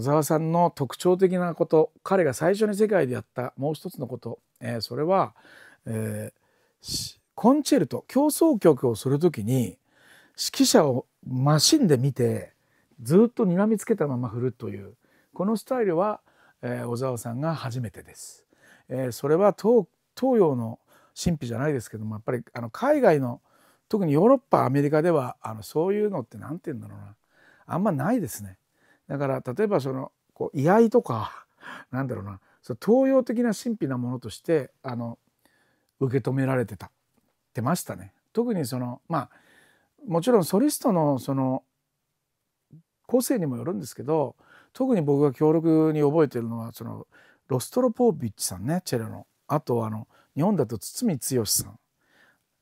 小沢さんの特徴的なこと彼が最初に世界でやったもう一つのこと、えー、それは、えー、コンチェルト協奏曲をする時に指揮者をマシンで見てずっと睨みつけたまま振るというこのスタイルは、えー、小沢さんが初めてです。えそれは東洋の神秘じゃないですけどもやっぱりあの海外の特にヨーロッパアメリカではあのそういうのって何て言うんだろうなあんまないですね。だから例えばその居合とか なんだろうな東洋的な神秘なものとしてあの受け止められてたてましたね。特にそのまあもちろんソリストのその個性にもよるんですけど特に僕が強力に覚えてるのはそのロストロポービッチさんねチェロのあとあの日本だと堤剛さん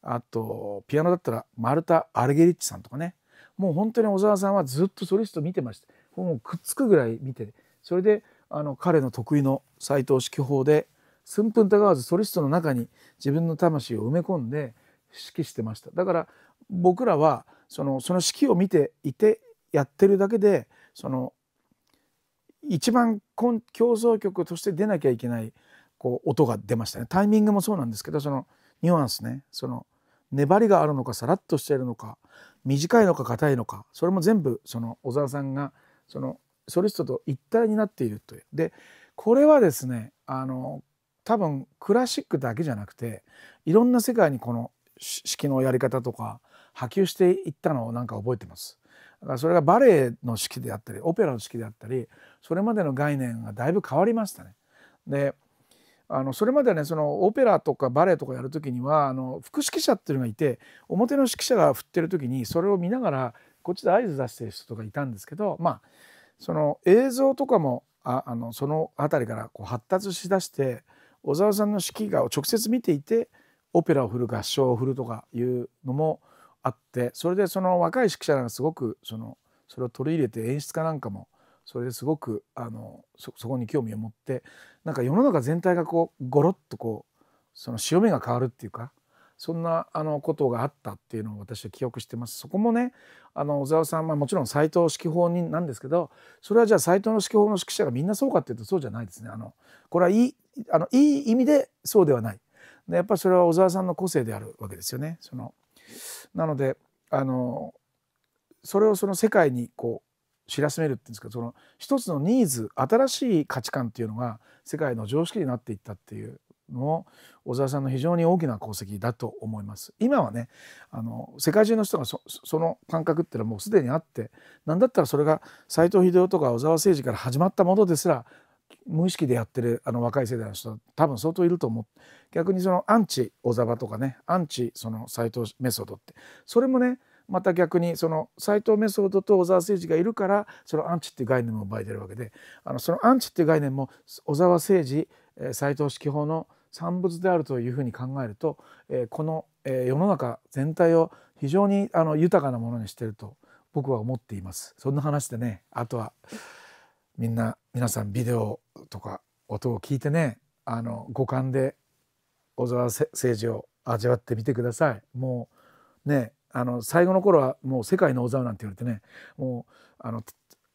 あとピアノだったらマルタ・アルゲリッチさんとかねもう本当に小沢さんはずっとソリスト見てましたもうくっつくぐらい見てそれであの彼の得意の斎藤式法で寸分たがわずソリストの中に自分の魂を埋め込んで指揮してましただから僕らはそのその指揮を見ていてやってるだけでその一番競争曲として出なきゃいけないこう音が出ましたねタイミングもそうなんですけどそのニュアンスねその粘りがあるのかさらっとしてるのか短いのか硬いのかそれも全部その小沢さんがそのソリストと一体になっているという。でこれはですねあの多分クラシックだけじゃなくていろんな世界にこの式のやり方とか波及していったのをなんか覚えてます。だからそれがバレエの式であったりオペラの式であったりそれまでの概念がだいぶ変わりましたね。であのそれまではねそのオペラとかバレエとかやる時にはあの副指揮者っていうのがいて表の指揮者が振ってる時にそれを見ながらこっちで合図出してる人とかいたんですけどまあその映像とかもああのその辺りからこう発達しだして小沢さんの指揮画を直接見ていてオペラを振る合唱を振るとかいうのもあってそれでその若い指揮者なすごくそのそれを取り入れて演出家なんかもそれですごくあのそこに興味を持ってなんか世の中全体がこうゴロッとこうその潮目が変わるっていうかそんなあのことがあったっていうのを私は記憶してます。そこもねあの小沢さん、はもちろん斎藤指揮法人なんですけどそれはじゃあ斎藤の指揮法の指揮者がみんなそうかっていうとそうじゃないですね。あのこれはいいあのいい意味でそうではない。でやっぱりそれは小沢さんの個性であるわけですよね。そのなのであのそれをその世界にこう知らしめるっていうんですかその一つのニーズ新しい価値観っていうのが世界の常識になっていったっていうの小沢さんの非常に大きな功績だと思います。今はねあの世界中の人がその感覚っていうのはもうすでにあって何だったらそれが斎藤秀夫とか小沢誠二から始まったものですら無意識でやってるあの若い世代の人多分相当いると思う逆にそのアンチ小沢とかねアンチその斎藤メソッドってそれもねまた逆にその斎藤メソッドと小沢誠二がいるからそのアンチっていう概念も奪えてるわけであのそのアンチっていう概念も小沢誠二斎藤式法の産物であるというふうに考えるとこの世の中全体を非常にあの豊かなものにしていると僕は思っていますそんな話でねあとはみんな皆さんビデオとか音を聞いてねあの五感で小沢政治を味わってみてくださいもうねあの最後の頃はもう世界の小沢なんて言われてねもうあの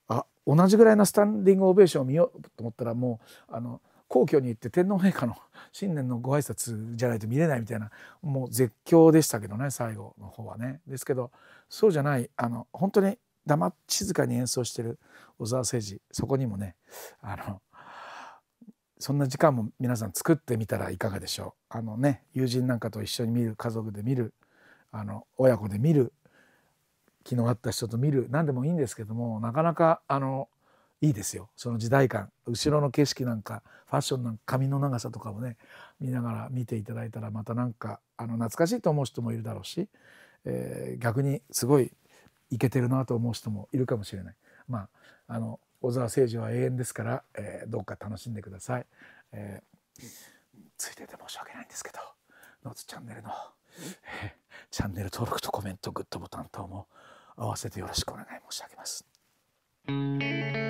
あ同じぐらいのスタンディングオベーションを見ようと思ったらもうあの皇居に行って天皇陛下の 新年のご挨拶じゃないと見れないみたいなもう絶叫でしたけどね最後の方はね。ですけどそうじゃないあの本当に黙って静かに演奏してる小沢誠爾、そこにもねあのそんな時間も皆さん作ってみたらいかがでしょう。あのね友人なんかと一緒に見る家族で見るあの親子で見る気の合った人と見る何でもいいんですけどもなかなかあのいいですよその時代感後ろの景色なんかファッションなんか髪の長さとかもね見ながら見ていただいたらまたなんかあの懐かしいと思う人もいるだろうし、えー、逆にすごいイケてるなと思う人もいるかもしれない。まあ、あの小沢誠二は永遠ですから、えー、どうか楽しんでください、えー、ついてて申し訳ないんですけど「ノーツチャンネルの」の、えー、チャンネル登録とコメントグッドボタン等も合わせてよろしくお願い申し上げます。